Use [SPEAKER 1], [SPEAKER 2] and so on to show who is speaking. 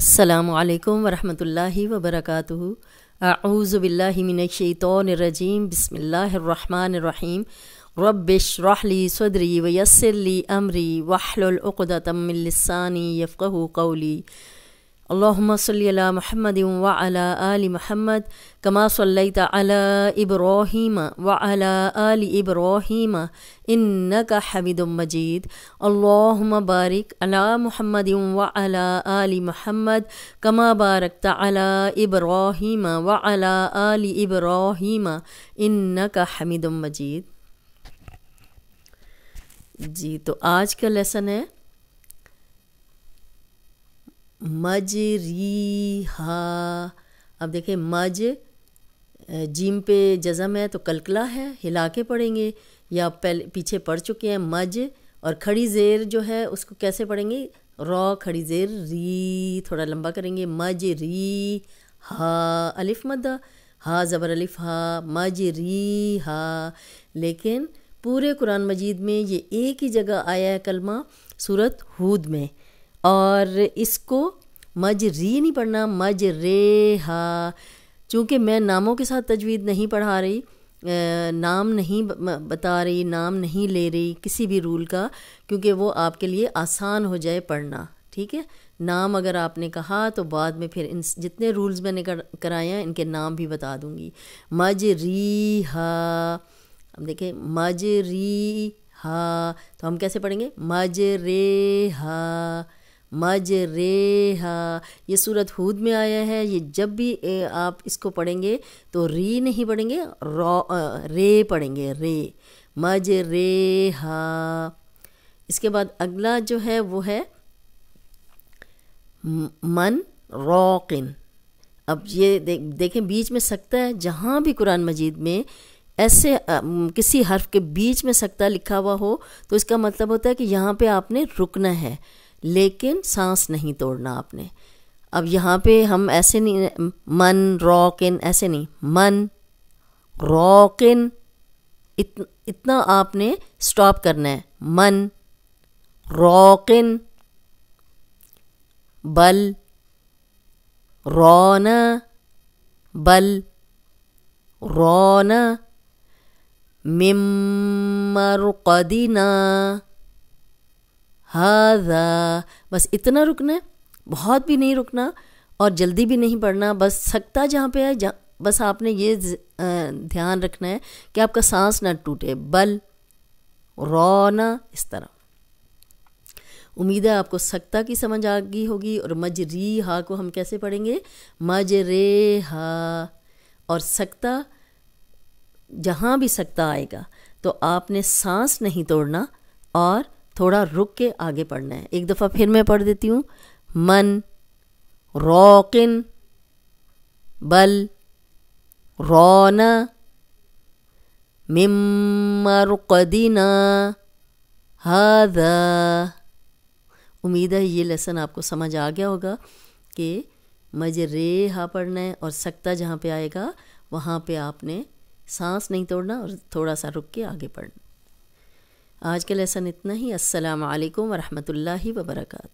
[SPEAKER 1] अल्लाम वरहमल वबरक आऊज़बिल्लिमिनशतरजीम बसमीम रबशरहली सदरी वयसरली अमरी वाहलतमिलसानी यफ़ू कौली अल्लाहुम्मा सल्ली अला महमद व अला आलि महमद कमा सल्लैत अला इब्राहीम व अला आलि इब्राहीम इन्नका हमीदुम मजीद अल्लाहुम्मा बारिक अला महमद व अला आलि महमद कमा बारकत अला इब्राहीम व अला आलि इब्राहीम इन्नका हमीदुम मजीद जी तो आज का लेसन है मज री हा अब देखें मज जिम पे जज़म है तो कलकला है हिला के पढ़ेंगे या पहले पीछे पढ़ चुके हैं मज और खड़ी ज़ेर जो है उसको कैसे पढ़ेंगे रॉ खड़ी ज़ेर री थोड़ा लंबा करेंगे मज री हा अलिफ मदा हा ज़बर अलिफ हा मज री हा लेकिन पूरे कुरान मजीद में ये एक ही जगह आया है कलमा सूरत हूद में और इसको मज री नहीं पढ़ना मज रे हा चूँकि मैं नामों के साथ तजवीज़ नहीं पढ़ा रही नाम नहीं बता रही नाम नहीं ले रही किसी भी रूल का क्योंकि वो आपके लिए आसान हो जाए पढ़ना ठीक है नाम अगर आपने कहा तो बाद में फिर इन जितने रूल्स मैंने कर, कराए हैं इनके नाम भी बता दूंगी मज री हा अब देखें मज री हा तो हम कैसे पढ़ेंगे मज रे हा मज रे हा ये सूरत हूद में आया है ये जब भी आप इसको पढ़ेंगे तो री नहीं पढ़ेंगे रॉ रे पढ़ेंगे रे मज रे हा इसके बाद अगला जो है वो है मन रौकिन अब ये दे, देखें बीच में सकता है जहाँ भी कुरान मजीद में ऐसे आ, किसी हर्फ के बीच में सकता लिखा हुआ हो तो इसका मतलब होता है कि यहाँ पे आपने रुकना है लेकिन सांस नहीं तोड़ना आपने अब यहाँ पे हम ऐसे नहीं मन रॉकिन ऐसे नहीं मन रॉकिन इत इतना आपने स्टॉप करना है मन रॉकिन बल रौन बल रौना मिमरुकदीना हदा बस इतना रुकना है बहुत भी नहीं रुकना और जल्दी भी नहीं पढ़ना बस सकता जहाँ पे है जहाँ बस आपने ये ध्यान रखना है कि आपका सांस ना टूटे बल रोना इस तरह उम्मीद है आपको सक्ता की समझ आ गई होगी और मज री हा को हम कैसे पढ़ेंगे मज रे हा और सकता जहाँ भी सकता आएगा तो आपने सांस नहीं तोड़ना और थोड़ा रुक के आगे पढ़ना है एक दफ़ा फिर मैं पढ़ देती हूँ मन रौकिन बल रौना मिमरकदीना हद उम्मीद है ये लेसन आपको समझ आ गया होगा कि मजे रे हा पढ़ना है और सकता जहाँ पे आएगा वहाँ पे आपने सांस नहीं तोड़ना और थोड़ा सा रुक के आगे पढ़ना आज के लेसन इतना ही अस्सलाम वालेकुम वरहमतुल्लाहि वबरकू